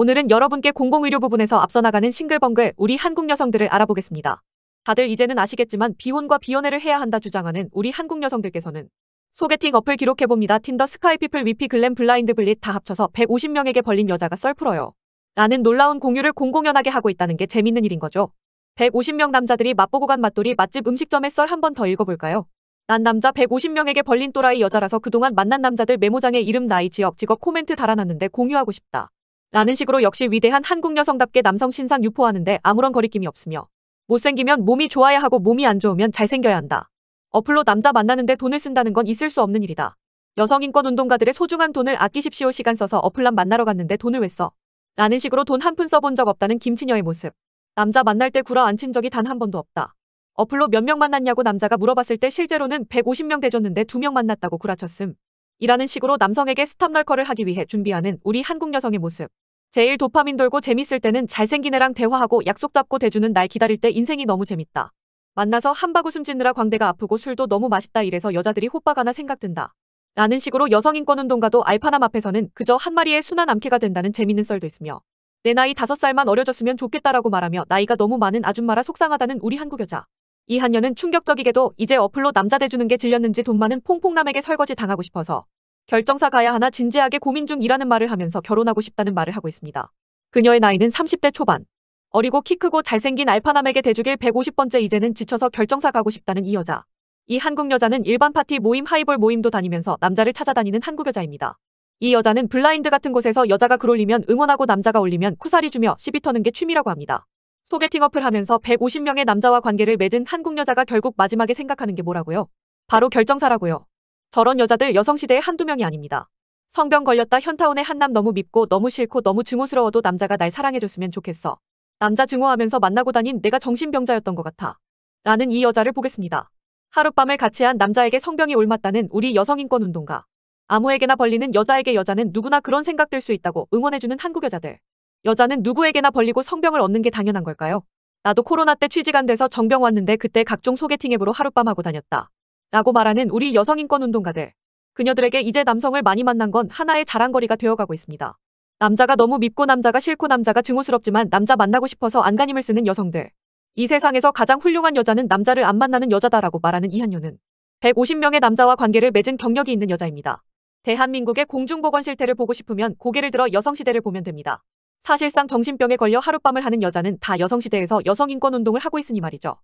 오늘은 여러분께 공공의료 부분에서 앞서 나가는 싱글벙글 우리 한국 여성들을 알아보겠습니다. 다들 이제는 아시겠지만 비혼과 비혼애를 해야 한다 주장하는 우리 한국 여성들께서는 소개팅 어플 기록해봅니다. 틴더 스카이피플 위피 글램 블라인드 블릿 다 합쳐서 150명에게 벌린 여자가 썰풀어요. 라는 놀라운 공유를 공공연하게 하고 있다는 게 재밌는 일인 거죠. 150명 남자들이 맛보고 간 맛돌이 맛집 음식점의 썰한번더 읽어볼까요? 난 남자 150명에게 벌린 또라이 여자라서 그동안 만난 남자들 메모장에 이름, 나이, 지역, 직업 코멘트 달아놨는데 공유하고 싶다. 라는 식으로 역시 위대한 한국 여성답게 남성 신상 유포하는데 아무런 거리낌이 없으며 못생기면 몸이 좋아야 하고 몸이 안 좋으면 잘생겨야 한다. 어플로 남자 만나는데 돈을 쓴다는 건 있을 수 없는 일이다. 여성인권운동가들의 소중한 돈을 아끼십시오 시간 써서 어플남 만나러 갔는데 돈을 왜 써? 라는 식으로 돈 한 푼 써본 적 없다는 김치녀의 모습. 남자 만날 때 굴어 앉힌 적이 단 한 번도 없다. 어플로 몇 명 만났냐고 남자가 물어봤을 때 실제로는 150명 돼줬는데 두 명 만났다고 구라쳤음. 이라는 식으로 남성에게 스탑널커를 하기 위해 준비하는 우리 한국 여성의 모습. 제일 도파민 돌고 재밌을 때는 잘생긴 애랑 대화하고 약속 잡고 대주는 날 기다릴 때 인생이 너무 재밌다. 만나서 한바구숨 찢느라 광대가 아프고 술도 너무 맛있다 이래서 여자들이 호빠가나 생각된다. 라는 식으로 여성인권운동가도 알파남 앞에서는 그저 한 마리의 순한 암캐가 된다는 재밌는 썰도 있으며 내 나이 다섯 살만 어려졌으면 좋겠다라고 말하며 나이가 너무 많은 아줌마라 속상하다는 우리 한국 여자. 이 한녀는 충격적이게도 이제 어플로 남자 대주는 게 질렸는지 돈 많은 퐁퐁남에게 설거지 당하고 싶어서 결정사 가야 하나 진지하게 고민 중이라는 말을 하면서 결혼하고 싶다는 말을 하고 있습니다. 그녀의 나이는 30대 초반. 어리고 키 크고 잘생긴 알파남에게 대주길 150번째 이제는 지쳐서 결정사 가고 싶다는 이 여자. 이 한국 여자는 일반 파티 모임 하이볼 모임도 다니면서 남자를 찾아다니는 한국 여자입니다. 이 여자는 블라인드 같은 곳에서 여자가 그 올리면 응원하고 남자가 올리면 쿠사리 주며 시비 터는 게 취미라고 합니다. 소개팅 어플 하면서 150명의 남자와 관계를 맺은 한국 여자가 결국 마지막에 생각하는 게 뭐라고요? 바로 결정사라고요. 저런 여자들 여성시대에 한두 명이 아닙니다. 성병 걸렸다 현타운의 한 남 너무 밉고 너무 싫고 너무 증오스러워도 남자가 날 사랑해줬으면 좋겠어. 남자 증오하면서 만나고 다닌 내가 정신병자였던 것 같아. 라는 이 여자를 보겠습니다. 하룻밤을 같이 한 남자에게 성병이 옮았다는 우리 여성인권운동가. 아무에게나 벌리는 여자에게 여자는 누구나 그런 생각 들수 있다고 응원해주는 한국 여자들. 여자는 누구에게나 벌리고 성병을 얻는 게 당연한 걸까요? 나도 코로나 때 취직 안 돼서 정병 왔는데 그때 각종 소개팅 앱으로 하룻밤 하고 다녔다. 라고 말하는 우리 여성인권운동가들. 그녀들에게 이제 남성을 많이 만난 건 하나의 자랑거리가 되어가고 있습니다. 남자가 너무 밉고 남자가 싫고 남자가 증오스럽지만 남자 만나고 싶어서 안간힘을 쓰는 여성들. 이 세상에서 가장 훌륭한 여자는 남자를 안 만나는 여자다라고 말하는 이한녀는 150명의 남자와 관계를 맺은 경력이 있는 여자입니다. 대한민국의 공중보건 실태를 보고 싶으면 고개를 들어 여성시대를 보면 됩니다. 사실상 정신병에 걸려 하룻밤을 하는 여자는 다 여성시대에서 여성인권운동을 하고 있으니 말이죠.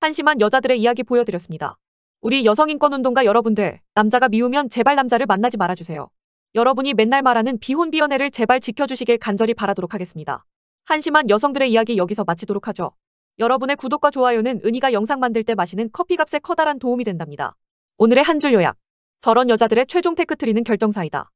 한심한 여자들의 이야기 보여드렸습니다. 우리 여성인권운동가 여러분들, 남자가 미우면 제발 남자를 만나지 말아주세요. 여러분이 맨날 말하는 비혼비연애를 제발 지켜주시길 간절히 바라도록 하겠습니다. 한심한 여성들의 이야기 여기서 마치도록 하죠. 여러분의 구독과 좋아요는 은희가 영상 만들 때 마시는 커피값에 커다란 도움이 된답니다. 오늘의 한 줄 요약. 저런 여자들의 최종 테크트리는 결정사이다.